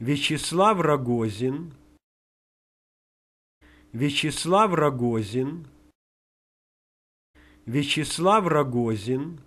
Вячеслав Рогозин, Вячеслав Рогозин, Вячеслав Рогозин